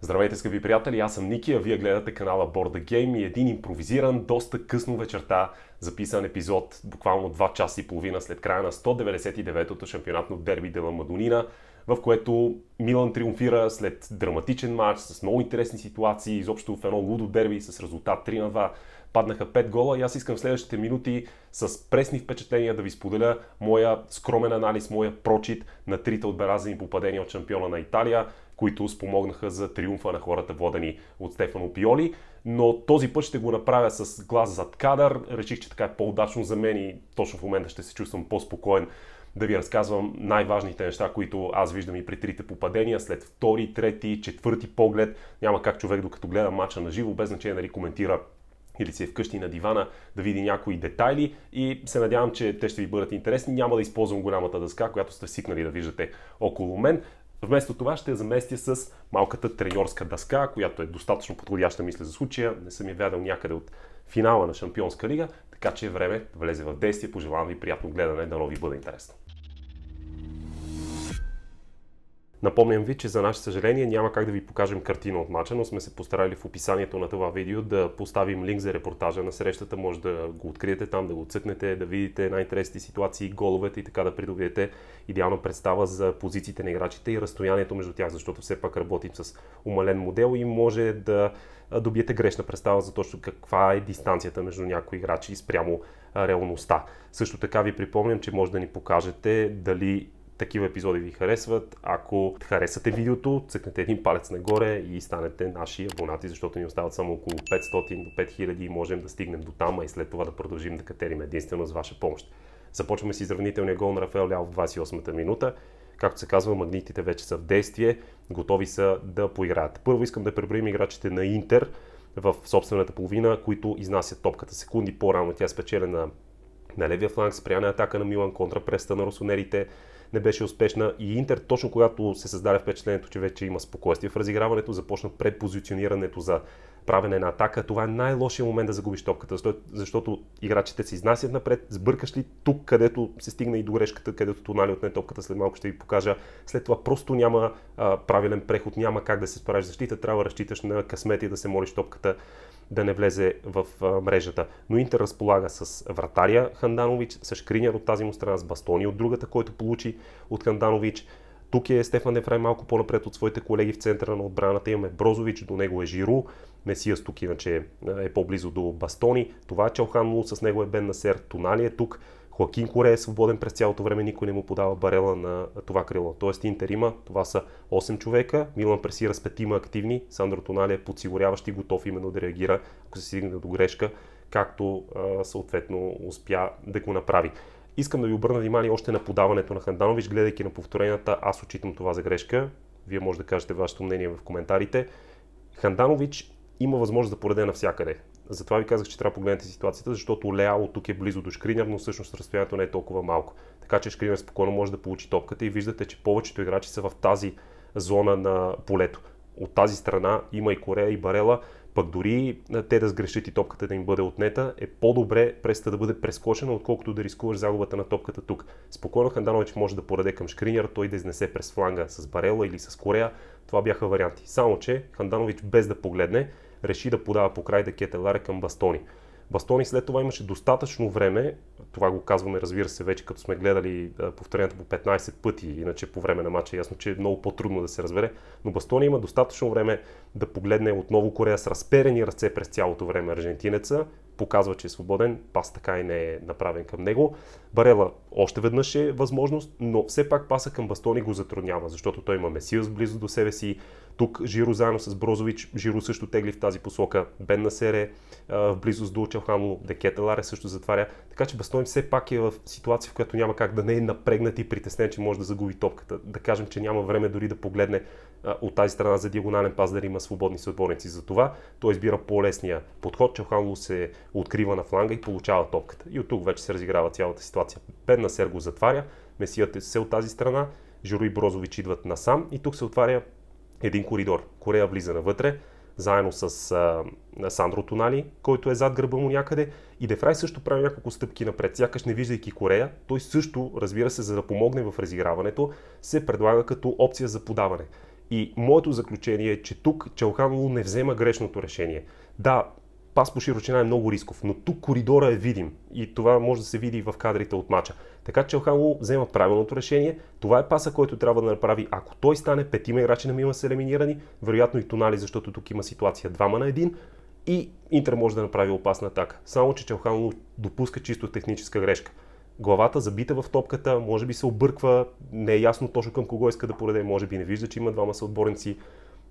Здравейте, скъпи приятели, аз съм Ники, а вие гледате канала Borda Game и един импровизиран, доста късно вечерта записан епизод, буквално 2 часа и половина след края на 199-тото шампионатно дерби Дела Мадонина, в което Милан триумфира след драматичен матч, с много интересни ситуации, изобщо в едно лудо дерби с резултат 3 на 2 паднаха 5 гола и аз искам в следващите минути с пресни впечатления да ви споделя моя скромен анализ, моя прочит на трите отбелязани попадения от шампиона на Италия които спомогнаха за триумфа на хората, водени от Стефано Пиоли. Но този път ще го направя с глас зад кадър. Реших, че така е по-удачно за мен и точно в момента ще се чувствам по-спокоен да ви разказвам най-важните неща, които аз виждам и при трите попадения, след втори, трети, четвърти поглед. Няма как човек, докато гледа мача на живо, без значение дали коментира или си е вкъщи на дивана да види някои детайли и се надявам, че те ще ви бъдат интересни. Няма да използвам голямата дъска, която сте свикнали да виждате около мен. Вместо това ще я заместя с малката треньорска дъска, която е достатъчно подходяща мисля за случая. Не съм я вядал някъде от финала на Шампионска лига, така че е време да влезе в действие. Пожелавам ви приятно гледане, да ви бъде интересно. Напомням ви, че за наше съжаление няма как да ви покажем картина от мача, но сме се постарали в описанието на това видео да поставим линк за репортажа на срещата. Може да го откриете там, да го цъкнете, да видите най-интересни ситуации, головете и така да придобиете идеална представа за позициите на играчите и разстоянието между тях, защото все пак работим с умален модел и може да добиете грешна представа за точно каква е дистанцията между някои играчи спрямо реалността. Също така ви припомням, че може да ни покажете дали такива епизоди ви харесват. Ако харесате видеото, цъкнете един палец нагоре и станете наши абонати, защото ни остават само около 500 до 5000 и можем да стигнем до там, а и след това да продължим да катерим единствено с ваша помощ. Започваме с изравнителния гол на Рафаел Ляо в 28-та минута. Както се казва, магнитите вече са в действие, готови са да поиграят. Първо искам да преброим играчите на Интер в собствената половина, които изнасят топката. Секунди по-рано тя спечелена на левия фланг, спряна атака на Милан, контрапреста на русонерите, не беше успешна и Интер точно когато се създаде впечатлението, че вече има спокойствие в разиграването, започна препозиционирането за правене на атака, това е най-лошия момент да загубиш топката, защото играчите се изнасят напред, сбъркаш ли тук, където се стигна и до грешката, където Тонали отне топката, след малко ще ви покажа. След това просто няма а, правилен преход, няма как да се справиш защита, трябва да разчиташ на късмет и да се молиш топката да не влезе в а, мрежата. Но Интер разполага с вратаря Ханданович, с Шкриняр от тази му страна, с Бастони от другата, който получи от Ханданович. Тук е Стефан Ефрай малко по-напред от своите колеги в центъра на отбраната. Имаме Брозович, до него е Жиру. Месиас тук иначе е по-близо до Бастони. Това е Лу, с него е Бен Насер. Тонали е тук. Хоакин Коре е свободен през цялото време, никой не му подава барела на това крило. Тоест Интер има, това са 8 човека, Милан пресира с петима активни, Сандро Тонали е подсигуряващ и готов именно да реагира, ако се стигне до грешка, както съответно успя да го направи. Искам да ви обърна внимание още на подаването на Ханданович, гледайки на повторенията, аз очитам това за грешка. Вие може да кажете вашето мнение в коментарите. Ханданович има възможност да пореде навсякъде. Затова ви казах, че трябва да погледнете ситуацията, защото Леао тук е близо до шкринер, но всъщност разстоянието не е толкова малко. Така че шкринер спокойно може да получи топката и виждате, че повечето играчи са в тази зона на полето. От тази страна има и Корея и Барела пък дори те да сгрешат и топката да им бъде отнета, е по-добре преста да бъде прескочена, отколкото да рискуваш загубата на топката тук. Спокойно Ханданович може да пораде към Шкринер, той да изнесе през фланга с Барела или с Корея. Това бяха варианти. Само, че Ханданович без да погледне, реши да подава по край да кетелара към Бастони. Бастони след това имаше достатъчно време, това го казваме разбира се вече като сме гледали повторението по 15 пъти, иначе по време на мача е ясно, че е много по-трудно да се разбере, но Бастони има достатъчно време да погледне отново Корея с разперени ръце през цялото време аржентинеца, показва, че е свободен, пас така и не е направен към него. Барела още веднъж е възможност, но все пак паса към Бастони го затруднява, защото той има Месиус близо до себе си, тук Жиро заедно с Брозович, Жиро също тегли в тази посока. Бен Сере, в близост до Челхамо, Декетеларе също затваря. Така че Бастони все пак е в ситуация, в която няма как да не е напрегнат и притеснен, че може да загуби топката. Да кажем, че няма време дори да погледне от тази страна за диагонален пас да има свободни съотборници. това. той избира по-лесния подход. Челхамо се открива на фланга и получава топката. И от тук вече се разиграва цялата ситуация. Бен Сер го затваря, Месият е се от тази страна, Жиро и Брозович идват насам и тук се отваря един коридор. Корея влиза навътре, заедно с а, Сандро Тонали, който е зад гърба му някъде. И Дефрай също прави няколко стъпки напред, сякаш не виждайки Корея. Той също, разбира се, за да помогне в разиграването, се предлага като опция за подаване. И моето заключение е, че тук Чалхан не взема грешното решение. Да, пас по широчина е много рисков, но тук коридора е видим и това може да се види и в кадрите от мача. Така че Челханло взема правилното решение. Това е паса, който трябва да направи. Ако той стане петима играчи на Милан са елиминирани, вероятно и Тонали, защото тук има ситуация двама на един и Интер може да направи опасна атака. Само, че Челхано допуска чисто техническа грешка. Главата забита в топката, може би се обърква, не е ясно точно към кого иска да пореде, може би не вижда, че има двама съотборници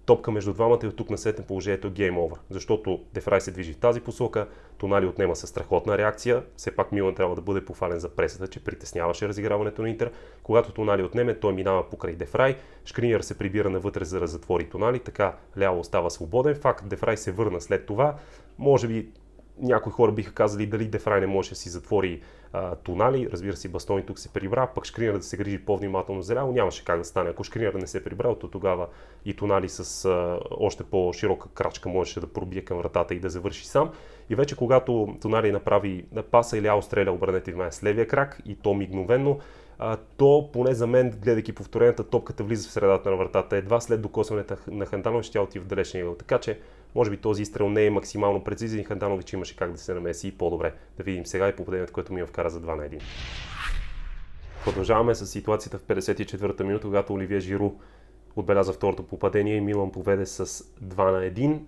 топка между двамата и от тук на на положението е Game Over. Защото Дефрай се движи в тази посока, Тонали отнема със страхотна реакция, все пак Милан трябва да бъде похвален за пресата, че притесняваше разиграването на Интер. Когато Тонали отнеме, той минава покрай Дефрай, Шкриньер се прибира навътре за да затвори Тонали, така ляво остава свободен. Факт Дефрай се върна след това, може би някои хора биха казали дали Дефрай не може да си затвори а, тунали. Разбира се, Бастони тук се прибра, пък Шкринер да се грижи по-внимателно за ляло. Нямаше как да стане. Ако шкринера не се прибрал, то тогава и тунали с а, още по-широка крачка можеше да пробие към вратата и да завърши сам. И вече когато тунали направи паса или стреля, обърнете внимание с левия крак и то мигновено, а, то поне за мен, гледайки повторенията, топката влиза в средата на вратата. Едва след докосването на Хантанов ще тя отива в далечния игъл. Така че може би този изстрел не е максимално прецизен и Ханданович имаше как да се намеси и по-добре. Да видим сега и попадението, което ми е вкара за 2 на 1. Продължаваме с ситуацията в 54-та минута, когато Оливия Жиру отбеляза второто попадение и Милан поведе с 2 на 1.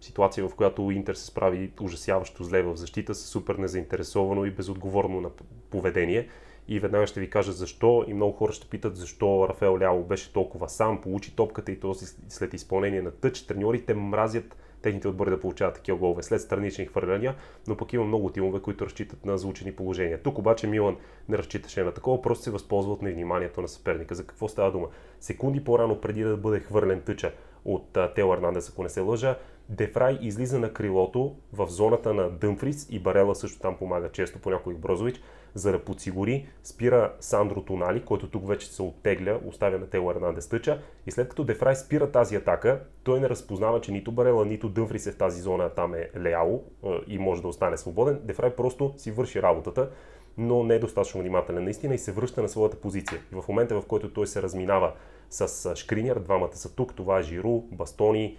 Ситуация, в която Интер се справи ужасяващо зле в защита, с супер незаинтересовано и безотговорно на поведение. И веднага ще ви кажа защо и много хора ще питат защо Рафаел Ляло беше толкова сам, получи топката и то след изпълнение на тъч. Треньорите мразят техните отбори да получават такива голове след странични хвърляния, но пък има много тимове, които разчитат на звучени положения. Тук обаче Милан не разчиташе на такова, просто се възползва от невниманието на съперника. За какво става дума? Секунди по-рано преди да бъде хвърлен тъча от Тео Арнандес, ако не се лъжа, Дефрай излиза на крилото в зоната на Дъмфрис и Барела също там помага често, по някой Брозович за да подсигури, спира Сандро Тонали, който тук вече се оттегля, оставя на Тело Ернандес тъча и след като Дефрай спира тази атака, той не разпознава, че нито Барела, нито Дънфри се в тази зона, там е Леало и може да остане свободен. Дефрай просто си върши работата но не е достатъчно внимателен наистина и се връща на своята позиция. И в момента, в който той се разминава с Шкриняр, двамата са тук, това е Жиру, Бастони,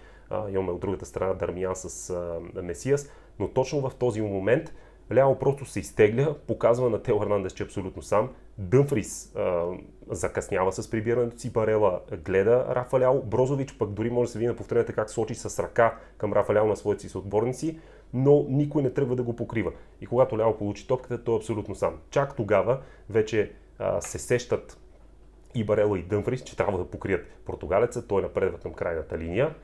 имаме от другата страна Дармиян с Месиас, но точно в този момент Ляо просто се изтегля, показва на Тел Хернандес, че е абсолютно сам. Дъмфрис а, закъснява с прибирането си, Барела гледа Рафа Ляо. Брозович пък дори може да се види на повторенията как сочи с ръка към Рафа Ляо на своите си отборници, но никой не тръгва да го покрива. И когато Ляо получи топката, той е абсолютно сам. Чак тогава вече а, се сещат и Барела и Дъмфрис, че трябва да покрият португалеца. Той напредва към крайната линия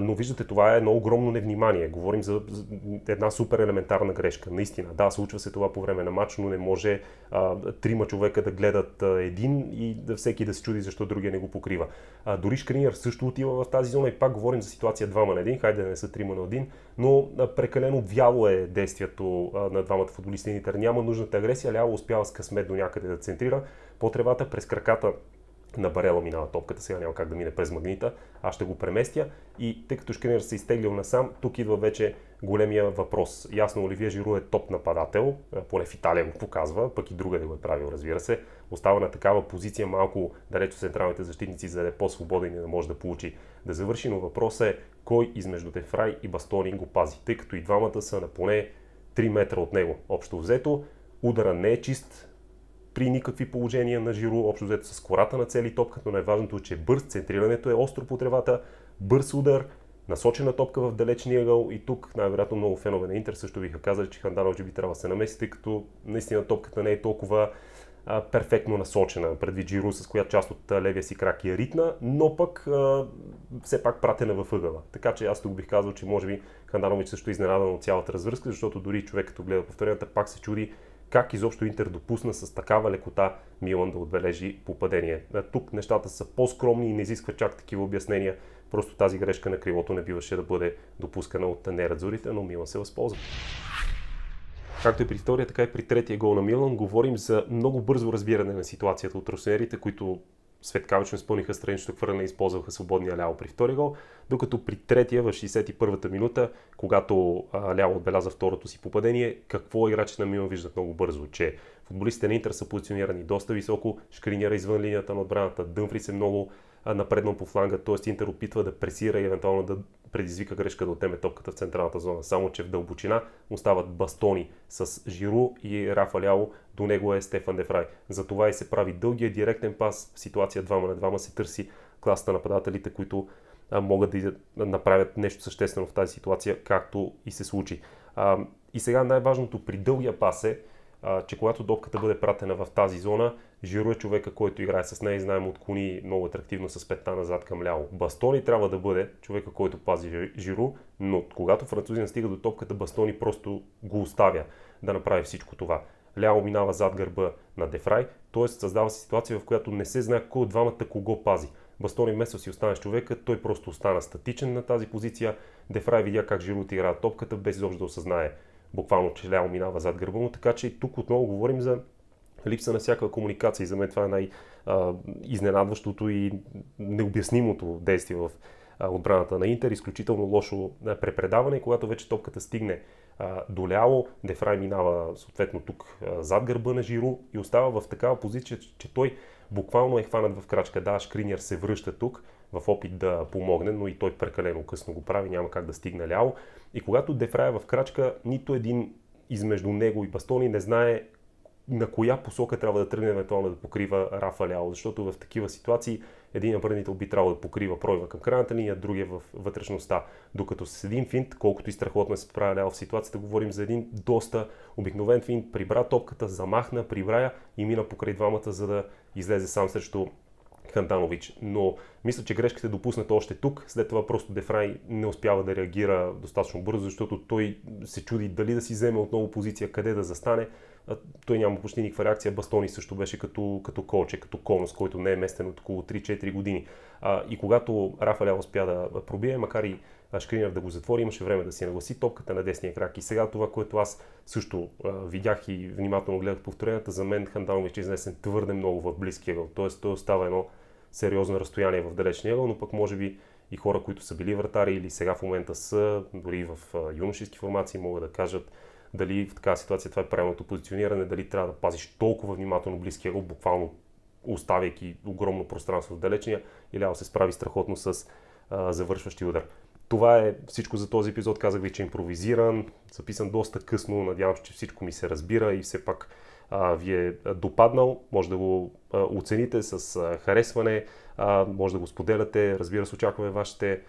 но виждате, това е едно огромно невнимание. Говорим за една супер елементарна грешка. Наистина, да, случва се това по време на матч, но не може а, трима човека да гледат а, един и да всеки да се чуди защо другия не го покрива. А, дори Шкринер също отива в тази зона и пак говорим за ситуация двама на един, хайде да не са трима на един, но прекалено вяло е действието на двамата футболисти. Нитър няма нужната агресия, ляво успява с късмет до някъде да центрира по тревата през краката на барела минава топката, сега няма как да мине през магнита, аз ще го преместя и тъй като Шкринер се изтеглил насам, тук идва вече големия въпрос. Ясно, Оливия Жиру е топ нападател, поне в Италия го показва, пък и друга да го е правил, разбира се. Остава на такава позиция малко далеч от централните защитници, за да е по-свободен и да може да получи да завърши, но въпросът е кой измежду Дефрай и Бастони го пази, тъй като и двамата са на поне 3 метра от него общо взето. Удара не е чист, при никакви положения на жиру общо взето с кората на цели топка, но най-важното е, че е бърз, центрирането е остро по тревата, бърз удар, насочена топка в далечния ъгъл и тук най-вероятно много фенове на Интер също биха казали, че Хандарович би трябва да се намеси, тъй като наистина топката не е толкова а, перфектно насочена предвид жиру с която част от левия си крак е ритна, но пък а, все пак пратена в ъгъла. Така че аз тук бих казал, че може би Ханданович също е изненадан от цялата развръзка, защото дори човек като гледа повторенията пак се чуди как изобщо Интер допусна с такава лекота Милан да отбележи попадение. Тук нещата са по-скромни и не изисква чак такива обяснения. Просто тази грешка на крилото не биваше да бъде допускана от нерадзорите, но Милан се възползва. Както и при втория, така и при третия гол на Милан говорим за много бързо разбиране на ситуацията от русерите, които Светкавично изпълниха страничното хвърляне и използваха свободния ляво при втори гол, докато при третия в 61-та минута, когато а, ляво отбеляза второто си попадение, какво играчите на Милан виждат много бързо, че футболистите на Интер са позиционирани доста високо, шкринера извън линията на отбраната, Дъмфрис е много напреднал по фланга, т.е. Интер опитва да пресира и евентуално да предизвика грешка да отнеме топката в централната зона. Само, че в дълбочина остават бастони с Жиру и Рафа Ляо, до него е Стефан Дефрай. Затова и се прави дългия директен пас, в ситуация двама на двама се търси класата на нападателите, които а, могат да направят нещо съществено в тази ситуация, както и се случи. А, и сега най-важното при дългия пас е, а, че когато топката бъде пратена в тази зона, Жиро е човека, който играе с нея и знаем от Куни много атрактивно с петта назад към ляво. Бастони трябва да бъде човека, който пази Жиро, но когато французин стига до топката, Бастони просто го оставя да направи всичко това. Ляво минава зад гърба на Дефрай, т.е. създава се ситуация, в която не се знае кой от двамата кого пази. Бастони вместо си остане с човека, той просто остана статичен на тази позиция. Дефрай видя как Жиро игра топката без изобщо да осъзнае буквално ляво минава зад гърба му, така че и тук отново говорим за липса на всякаква комуникация и за мен това е най-изненадващото и необяснимото действие в отбраната на Интер, изключително лошо препредаване, когато вече топката стигне доляло, Дефрай минава съответно тук зад гърба на Жиру и остава в такава позиция, че той буквално е хванат в крачка. Да, Шкриняр се връща тук, в опит да помогне, но и той прекалено късно го прави, няма как да стигне ляво. И когато Дефрая е в крачка, нито един измежду него и Бастони не знае на коя посока трябва да тръгне евентуално да покрива Рафа Ляо, защото в такива ситуации един бранител би трябвало да покрива пройва към крайната линия, другия е в вътрешността. Докато с един финт, колкото и страхотно се справя Ляо в ситуацията, говорим за един доста обикновен финт, прибра топката, замахна, прибрая и мина покрай двамата, за да излезе сам срещу Хантанович. Но мисля, че грешката е допусната още тук. След това просто Дефрай не успява да реагира достатъчно бързо, защото той се чуди дали да си вземе отново позиция, къде да застане. А той няма почти никаква реакция. Бастони също беше като, като колче, като конус, който не е местен от около 3-4 години. А, и когато Рафаля успя да пробие, макар и Шкринер да го затвори, имаше време да си нагласи топката на десния крак. И сега това, което аз също а, видях и внимателно гледах повторената, за мен Ханданович е изнесен твърде много в близкия гол. Тоест той остава едно сериозно разстояние в далечния ъгъл, но пък може би и хора, които са били вратари или сега в момента са, дори в юношески формации, могат да кажат дали в такава ситуация това е правилното позициониране, дали трябва да пазиш толкова внимателно близкия ъгъл, буквално оставяйки огромно пространство в далечния, или се справи страхотно с а, завършващи удар. Това е всичко за този епизод. Казах ви, че е импровизиран, записан доста късно. Надявам се, че всичко ми се разбира и все пак ви е допаднал, може да го оцените с харесване, може да го споделяте. Разбира се, очакваме вашите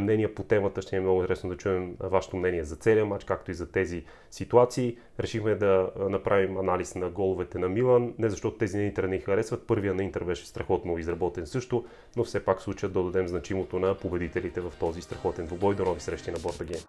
мнения по темата. Ще ни е много интересно да чуем вашето мнение за целия матч, както и за тези ситуации. Решихме да направим анализ на головете на Милан, не защото тези на Интер не харесват. Първия на Интер беше страхотно изработен също, но все пак случая да дадем значимото на победителите в този страхотен двубой. До нови срещи на Борта Гейм.